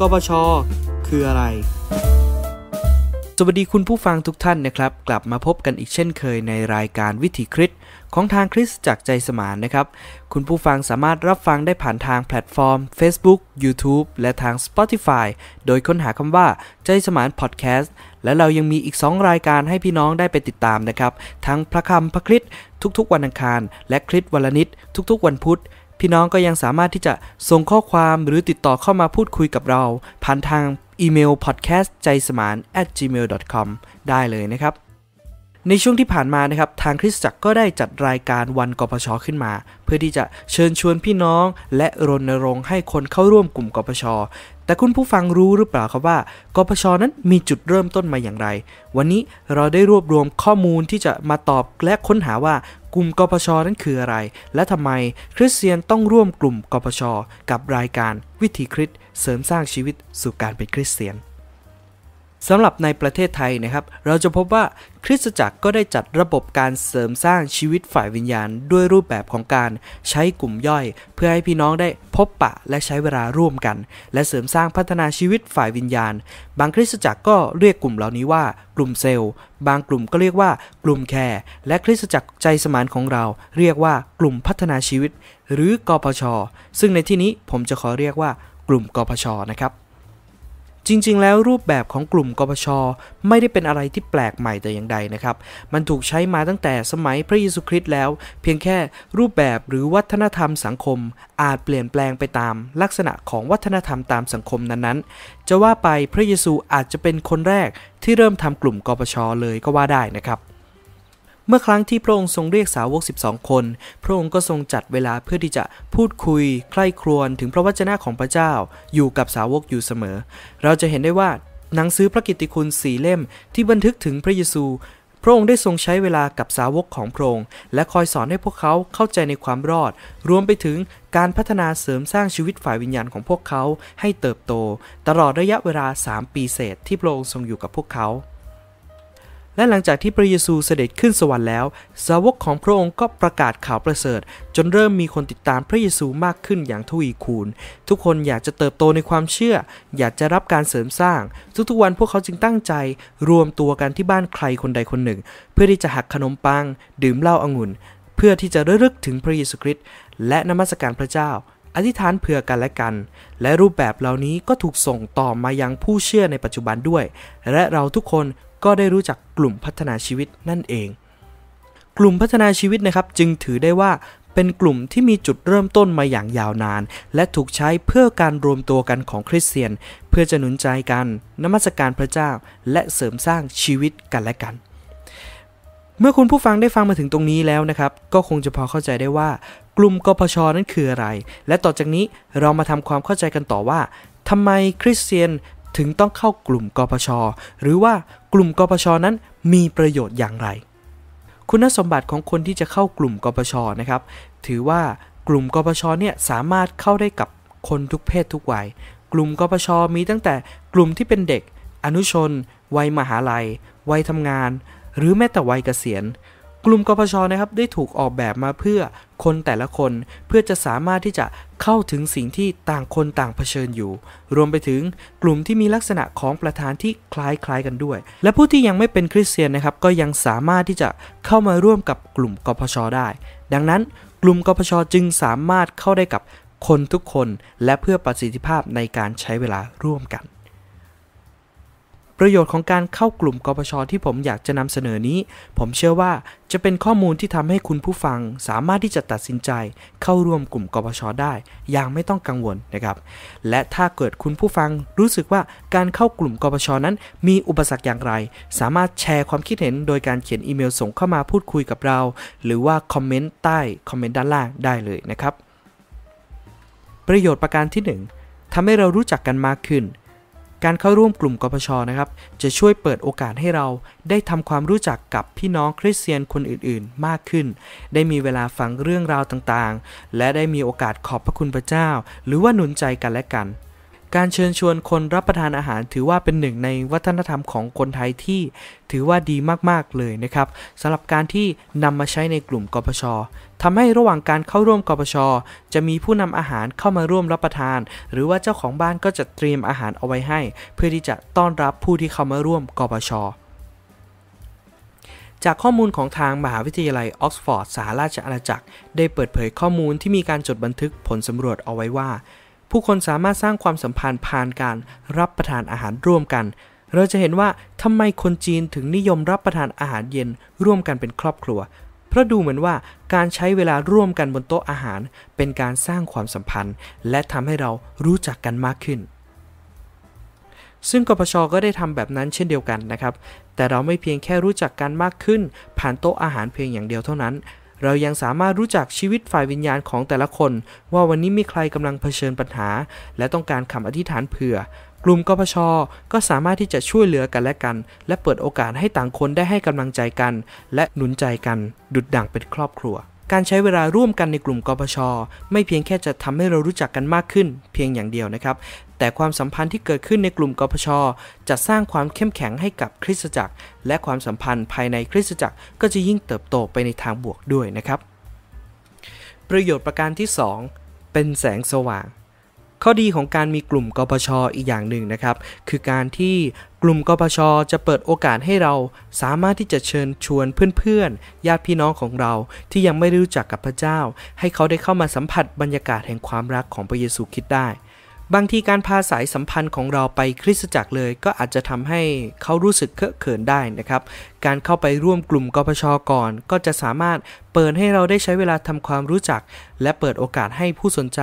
กบชคืออะไร สวัสดีคุณผู้ฟังทุกท่านนะครับ กลับมาพบกันอีกเช่นเคยในรายการวิถีคริสของทางคริสจากใจสมานนะครับ คุณผู้ฟังสามารถรับฟังได้ผ่านทางแพลตฟอร์ม Facebook YouTube และทาง Spotify โดยค้นหาคำว่าใจสมานพอดแคสต์และเรายังมีอีก2รายการให้พี่น้องได้ไปติดตามนะครับทั้งพระคำพระคริสทุก ๆวันอังคารและคริสวันละนิดทุก ๆวันพุธพี่น้องก็ยังสามารถที่จะส่งข้อความหรือติดต่อเข้ามาพูดคุยกับเรา ผ่านทางอีเมล podcast ใจสมาน at gmail.com ได้เลยนะครับในช่วงที่ผ่านมานะครับทางคริสตจักรก็ได้จัดรายการวันกปชขึ้นมา เพื่อที่จะเชิญชวนพี่น้องและรณรงค์ให้คนเข้าร่วมกลุ่มกปชแต่คุณผู้ฟังรู้หรือเปล่าครับว่ากปชนั้นมีจุดเริ่มต้นมาอย่างไร วันนี้เราได้รวบรวมข้อมูลที่จะมาตอบและค้นหาว่ากลุ่มกปชนั้นคืออะไร และทำไมคริสเตียนต้องร่วมกลุ่มกปชกับรายการวิถีคริสเสริมสร้างชีวิตสู่การเป็นคริสเตียนสำหรับในประเทศไทยนะครับ เราจะพบว่าคริสตจักรก็ได้จัดระบบการเสริมสร้างชีวิตฝ่ายวิญญาณ ด้วยรูปแบบของการ ใช้กลุ่มย่อย เพื่อให้พี่น้องได้พบปะและใช้เวลาร่วมกัน และเสริมสร้างพัฒนาชีวิตฝ่ายวิญญาณ บางคริสตจักรก็เรียกกลุ่มเหล่านี้ว่า กลุ่มเซลล์บางกลุ่มก็เรียกว่ากลุ่มแคร์และคริสตจักรใจสมานของเรา เรียกว่ากลุ่มพัฒนาชีวิต หรือกพชซึ่งในที่นี้ผมจะขอเรียกว่ากลุ่มกพชนะครับจริงๆ แล้วรูปแบบของกลุ่มกปชไม่ได้เป็นอะไรที่แปลกใหม่แต่อย่างใดนะครับ มันถูกใช้มาตั้งแต่สมัยพระเยซูคริสต์แล้ว เพียงแค่รูปแบบหรือวัฒนธรรมสังคม อาจเปลี่ยนแปลงไปตามลักษณะของวัฒนธรรมตามสังคมนั้นๆ จะว่าไปพระเยซูอาจจะเป็นคนแรกที่เริ่มทำกลุ่มกปชเลยก็ว่าได้นะครับเมื่อครั้งที่พระองค์ทรงเรียกสาวก 12 คน พระองค์ก็ทรงจัดเวลาเพื่อที่จะพูดคุยใคร่ครวญถึงพระวจนะของพระเจ้า อยู่กับสาวกอยู่เสมอ เราจะเห็นได้ว่า หนังสือพระกิตติคุณสี่เล่ม ที่บันทึกถึงพระเยซู พระองค์ได้ทรงใช้เวลากับสาวกของพระองค์ และคอยสอนให้พวกเขาเข้าใจในความรอด รวมไปถึงการพัฒนาเสริมสร้างชีวิตฝ่ายวิญญาณของพวกเขาให้เติบโต ตลอดระยะเวลา 3 ปีเศษ ที่พระองค์ทรงอยู่กับพวกเขาและหลังจากที่พระเยซูเสด็จขึ้นสวรรค์แล้ว สาวกของพระองค์ก็ประกาศข่าวประเสริฐ จนเริ่มมีคนติดตามพระเยซูมากขึ้นอย่างทวีคูณ ทุกคนอยากจะเติบโตในความเชื่อ อยากจะรับการเสริมสร้าง ทุกๆวันพวกเขาจึงตั้งใจรวมตัวกันที่บ้านใครคนใดคนหนึ่ง เพื่อที่จะหักขนมปังดื่มเหล้าอางุ่นเพื่อที่จะระลึกถึงพระเยซูคริสต์และนมัสการพระเจ้า อธิษฐานเผื่อกันและกัน และรูปแบบเหล่านี้ก็ถูกส่งต่อมายังผู้เชื่อในปัจจุบันด้วย และเราทุกคนก็ได้รู้จักกลุ่มพัฒนาชีวิตนั่นเอง กลุ่มพัฒนาชีวิตนะครับ จึงถือได้ว่าเป็นกลุ่มที่มีจุดเริ่มต้นมาอย่างยาวนาน และถูกใช้เพื่อการรวมตัวกันของคริสเตียน เพื่อจะหนุนใจกันนมัสการพระเจ้า และเสริมสร้างชีวิตกันและกัน เมื่อคุณผู้ฟังได้ฟังมาถึงตรงนี้แล้วนะครับ ก็คงจะพอเข้าใจได้ว่า กลุ่มกพชนั้นคืออะไร และต่อจากนี้เรามาทำความเข้าใจกันต่อว่าทำไมคริสเตียนถึงต้องเข้ากลุ่มกปชหรือว่ากลุ่มกปชนั้นมีประโยชน์อย่างไร คุณสมบัติของคนที่จะเข้ากลุ่มกปชนะครับ ถือว่ากลุ่มกปชเนี่ยสามารถเข้าได้กับคนทุกเพศทุกวัย กลุ่มกปชมีตั้งแต่กลุ่มที่เป็นเด็ก อนุชน วัยมหาลัย วัยทำงาน หรือแม้แต่วัยเกษียณกลุ่มกพชนะครับได้ถูกออกแบบมาเพื่อคนแต่ละคน เพื่อจะสามารถที่จะเข้าถึงสิ่งที่ต่างคนต่างเผชิญอยู่ รวมไปถึงกลุ่มที่มีลักษณะของประธานที่คล้ายๆกันด้วย และผู้ที่ยังไม่เป็นคริสเตียนนะครับ ก็ยังสามารถที่จะเข้ามาร่วมกับกลุ่มกพชได้ ดังนั้น กลุ่มกพชจึงสามารถเข้าได้กับคนทุกคน และเพื่อประสิทธิภาพในการใช้เวลาร่วมกันประโยชน์ของการเข้ากลุ่มกปชที่ผมอยากจะนำเสนอนี้ ผมเชื่อว่าจะเป็นข้อมูลที่ทำให้คุณผู้ฟังสามารถที่จะตัดสินใจ เข้าร่วมกลุ่มกปชได้ อย่างไม่ต้องกังวลนะครับ และถ้าเกิดคุณผู้ฟังรู้สึกว่าการเข้ากลุ่มกปชนั้นมีอุปสรรคอย่างไร สามารถแชร์ความคิดเห็นโดยการเขียนอีเมลส่งเข้ามาพูดคุยกับเรา หรือว่าคอมเมนต์ใต้คอมเมนต์ด้านล่างได้เลยนะครับ ประโยชน์ประการที่ 1 ทำให้เรารู้จักกันมากขึ้นการเข้าร่วมกลุ่มกปชนะครับ จะช่วยเปิดโอกาสให้เราได้ทำความรู้จักกับพี่น้องคริสเตียนคนอื่นๆมากขึ้น ได้มีเวลาฟังเรื่องราวต่างๆ และได้มีโอกาสขอบพระคุณพระเจ้า หรือว่าหนุนใจกันและกันการเชิญชวนคนรับประทานอาหารถือว่าเป็นหนึ่งในวัฒนธรรมของคนไทยที่ ถือว่าดีมากๆ เลยนะครับสำหรับการที่นำมาใช้ในกลุ่มกปชทำให้ระหว่างการเข้าร่วมกปชจะมีผู้นำอาหารเข้ามาร่วมรับประทาน หรือว่าเจ้าของบ้านก็จะเตรียมอาหารเอาไว้ให้ เพื่อที่จะต้อนรับผู้ที่เข้ามาร่วมกปช จากข้อมูลของทางมหาวิทยาลัยออกซฟอร์ด สหราชอาณาจักร ได้เปิดเผยข้อมูลที่มีการจดบันทึกผลสำรวจเอาไว้ว่าผู้คนสามารถสร้างความสัมพันธ์ผ่านการรับประทานอาหารร่วมกัน เราจะเห็นว่าทำไมคนจีนถึงนิยมรับประทานอาหารเย็นร่วมกันเป็นครอบครัว เพราะดูเหมือนว่าการใช้เวลาร่วมกันบนโต๊ะอาหาร เป็นการสร้างความสัมพันธ์ และทำให้เรารู้จักกันมากขึ้น ซึ่งกพชก็ได้ทำแบบนั้นเช่นเดียวกันนะครับ แต่เราไม่เพียงแค่รู้จักกันมากขึ้นผ่านโต๊ะอาหารเพียงอย่างเดียวเท่านั้นเรายังสามารถรู้จักชีวิตฝ่ายวิญญาณของแต่ละคน ว่าวันนี้มีใครกำลังเผชิญปัญหา และต้องการคำอธิษฐานเผื่อ กลุ่มกพชก็สามารถที่จะช่วยเหลือกันและกัน และเปิดโอกาสให้ต่างคนได้ให้กำลังใจกัน และหนุนใจกัน ดุดดังเป็นครอบครัวการใช้เวลาร่วมกันในกลุ่มกปชไม่เพียงแค่จะทำให้เรารู้จักกันมากขึ้น เพียงอย่างเดียวนะครับ แต่ความสัมพันธ์ที่เกิดขึ้นในกลุ่มกปชจะสร้างความเข้มแข็งให้กับคริสตจักร และความสัมพันธ์ภายในคริสตจักรก็จะยิ่งเติบโตไป ในทางบวกด้วยนะครับ ประโยชน์ประการที่ 2 เป็นแสงสว่างข้อดีของการมีกลุ่มกปชออีกอย่างหนึ่งนะครับ คือการที่กลุ่มกปชจะเปิดโอกาสให้เรา สามารถที่จะเชิญชวนเพื่อนๆญาติพี่น้องของเราที่ยังไม่รู้จักกับพระเจ้า ให้เขาได้เข้ามาสัมผัสบรรยากาศแห่งความรักของพระเยซูคริสต์ได้บางทีการพาสายสัมพันธ์ของเราไปคริสตจักรเลยก็อาจจะทำให้เขารู้สึกเคอะเขินได้นะครับ การเข้าไปร่วมกลุ่มกพชก่อนก็จะสามารถเปิดให้เราได้ใช้เวลาทำความรู้จัก และเปิดโอกาสให้ผู้สนใจ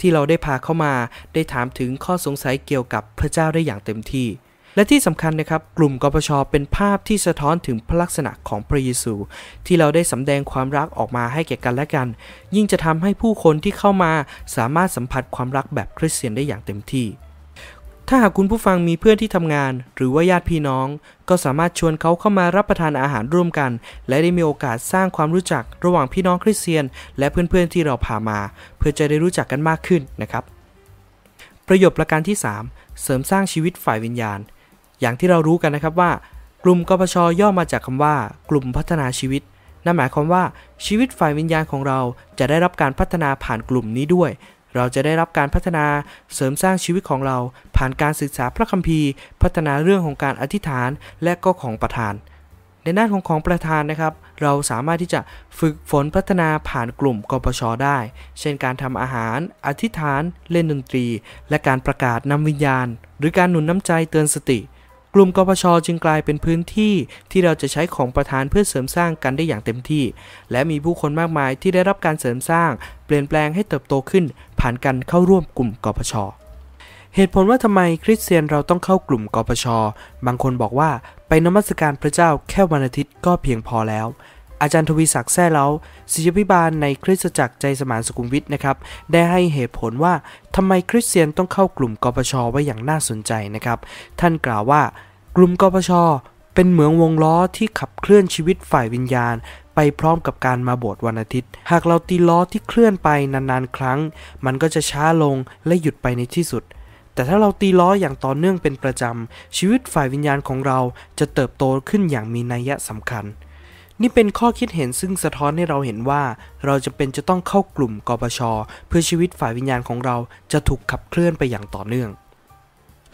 ที่เราได้พาเข้ามา ได้ถามถึงข้อสงสัยเกี่ยวกับพระเจ้าได้อย่างเต็มที่และที่สำคัญนะครับกลุ่มกปชเป็นภาพที่สะท้อนถึงพระลักษณะของพระเยซู ที่เราได้สาแดงความรักออกมาให้แก่กันและกัน ยิ่งจะทำให้ผู้คนที่เข้ามาสามารถสัมผัสความรักแบบคริสเตียนได้อย่างเต็มที่ ถ้าหากคุณผู้ฟังมีเพื่อนที่ทำงาน หรือว่าญาติพี่น้อง ก็สามารถชวนเขาเข้ามารับประทานอาหารร่วมกัน และได้มีโอกาสสร้างความรู้จักระหว่างพี่น้องคริสเตียน และเพื่อนๆที่เราพามาเพื่อจะได้รู้จักกันมากขึ้นนะครับ ประโยชน์ประการที่ 3 เสริมสร้างชีวิตฝ่ายวิญญาณอย่างที่เรารู้กันนะครับว่า กลุ่มกปชย่อมาจากคำว่า กลุ่มพัฒนาชีวิต นั่นหมายความว่า ชีวิตฝ่ายวิญญาณของเราจะได้รับการพัฒนาผ่านกลุ่มนี้ด้วย เราจะได้รับการพัฒนาเสริมสร้างชีวิตของเรา ผ่านการศึกษาพระคัมภีร์ พัฒนาเรื่องของการอธิษฐานและก็ของประทาน ในด้านของของประธานนะครับ เราสามารถที่จะฝึกฝนพัฒนาผ่านกลุ่มกปชได้ เช่นการทำอาหาร อธิษฐาน เล่นดนตรี และการประกาศนำวิญญาณ หรือการหนุนน้ำใจเตือนสติกลุ่มกปชจึงกลายเป็นพื้นที่ที่เราจะใช้ของประธานเพื่อเสริมสร้างกันได้อย่างเต็มที่ และมีผู้คนมากมายที่ได้รับการเสริมสร้าง เปลี่ยนแปลงให้เติบโตขึ้น ผ่านการเข้าร่วมกลุ่มกปช เหตุผลว่าทำไมคริสเตียนเราต้องเข้ากลุ่มกปช บางคนบอกว่าไปนมัสการพระเจ้าแค่วันอาทิตย์ก็เพียงพอแล้วอาจารย์ทวีศักดิ์แซ่เล้าศิษยพิบาลในคริสตจักรใจสมานสุขุมวิทนะครับได้ให้เหตุผลว่าทำไมคริสเตียนต้องเข้ากลุ่มกปชไว้อย่างน่าสนใจนะครับท่านกล่าวว่า กลุ่มกปชเป็นเหมืองวงล้อที่ขับเคลื่อนชีวิตฝ่ายวิญญาณ ไปพร้อมกับการมาบวชวันอาทิตย์ หากเราตีล้อที่เคลื่อนไปนานๆ ครั้ง มันก็จะช้าลงและหยุดไปในที่สุด แต่ถ้าเราตีล้ออย่างต่อเนื่องเป็นประจำชีวิตฝ่ายวิญญาณของเราจะเติบโตขึ้นอย่างมีนัยยะสำคัญนี่เป็นข้อคิดเห็นซึ่งสะท้อนให้เราเห็นว่าเราจะเป็นจะต้องเข้ากลุ่มกปชเพื่อชีวิตฝ่ายวิญญาณของเรา จะถูกขับเคลื่อนไปอย่างต่อเนื่อง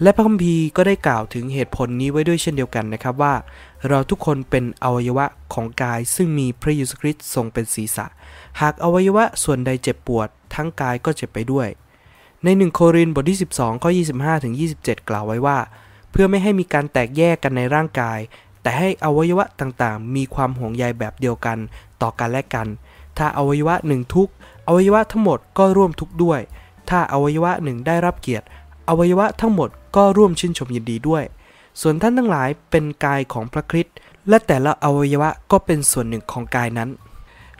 และพระคัมภีร์ก็ได้กล่าวถึงเหตุผลนี้ไว้ด้วยเช่นเดียวกันนะครับว่า เราทุกคนเป็นอวัยวะของกาย ซึ่งมีพระยุสคริสต์ทรงเป็นศีรษะ หากอวัยวะส่วนใดเจ็บปวด ทั้งกายก็เจ็บไปด้วย ใน1โครินธ์บทที่ 12ข้อ25-27 กล่าวไว้ว่า เพื่อไม่ให้มีการแตกแยกกันในร่างกายแต่ให้อวัยวะต่างๆมีความห่วงใยแบบเดียวกันต่อกันและกัน ถ้าอวัยวะหนึ่งทุก อวัยวะทั้งหมดก็ร่วมทุกด้วย ถ้าอวัยวะหนึ่งได้รับเกียรติ อวัยวะทั้งหมดก็ร่วมชื่นชมยินดีด้วย ส่วนท่านทั้งหลายเป็นกายของพระคริสต์ และแต่ละอวัยวะก็เป็นส่วนหนึ่งของกายนั้น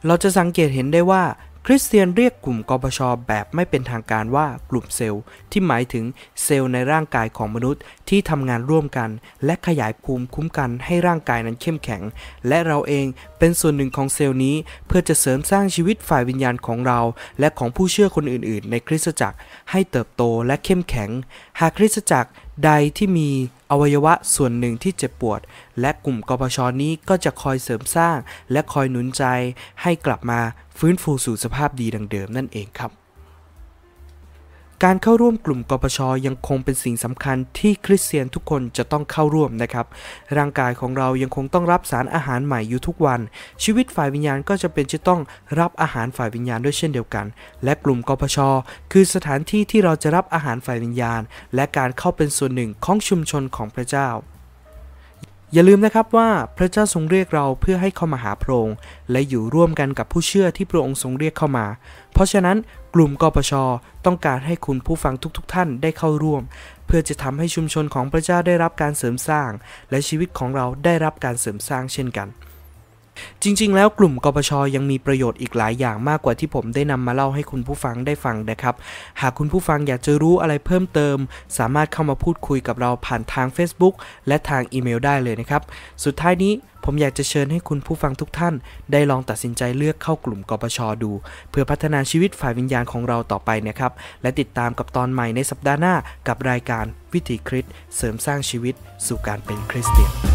เราจะสังเกตเห็นได้ว่าคริสเตียน เรียกกลุ่มกบชแบบไม่เป็นทางการว่ากลุ่มเซลล์ ที่หมายถึงเซลล์ในร่างกายของมนุษย์ที่ทำงานร่วมกันและขยายภูมิคุ้มกันให้ร่างกายนั้นเข้มแข็ง และเราเองเป็นส่วนหนึ่งของเซลล์นี้เพื่อจะเสริมสร้างชีวิตฝ่ายวิญญาณของเรา และของผู้เชื่อคนอื่น ๆ ในคริสตจักรให้เติบโตและเข้มแข็งหากคริสตจักรใดที่มีอวัยวะส่วนหนึ่งที่เจ็บปวดและกลุ่มกปชนี้ก็จะคอยเสริมสร้างและคอยหนุนใจให้กลับมาฟื้นฟูสู่สภาพดีดังเดิมนั่นเองครับการเข้าร่วมกลุ่มกปชยังคงเป็นสิ่งสำคัญที่คริสเตียนทุกคนจะต้องเข้าร่วมนะครับ ร่างกายของเรายังคงต้องรับสารอาหารใหม่อยู่ทุกวัน ชีวิตฝ่ายวิญญาณก็จะเป็นจะต้อง รับอาหารฝ่ายวิญญาณด้วยเช่นเดียวกัน และกลุ่มกปชคือสถานที่ที่เราจะรับอาหารฝ่ายวิญญาณ และการเข้าเป็นส่วนหนึ่งของชุมชนของพระเจ้าอย่าลืมนะครับว่าพระเจ้าทรงเรียกเราเพื่อให้เข้ามาหาพระองค์และอยู่ร่วมกันกับผู้เชื่อที่พระองค์ทรงเรียกเข้ามา เพราะฉะนั้นกลุ่มกปชต้องการให้คุณผู้ฟังทุกๆทท่านได้เข้าร่วม เพื่อจะทำให้ชุมชนของพระเจ้าได้รับการเสริมสร้าง และชีวิตของเราได้รับการเสริมสร้างเช่นกันจริง ๆ แล้วกลุ่มกปชยังมีประโยชน์อีกหลายอย่างมากกว่าที่ผมได้นำมาเล่าให้คุณผู้ฟังได้ฟังนะครับหากคุณผู้ฟังอยากจะรู้อะไรเพิ่มเติม สามารถเข้ามาพูดคุยกับเราผ่านทาง Facebook และทางอีเมล ได้เลยนะครับสุดท้ายนี้ผมอยากจะเชิญให้คุณผู้ฟังทุกท่าน ได้ลองตัดสินใจเลือกเข้ากลุ่มกปชดู เพื่อพัฒนาชีวิตฝ่ายวิญญาณของเราต่อไปนะครับและติดตามกับตอนใหม่ในสัปดาห์หน้ากับรายการวิถีคริสเสริมสร้างชีวิตสู่การเป็นคริสเตียน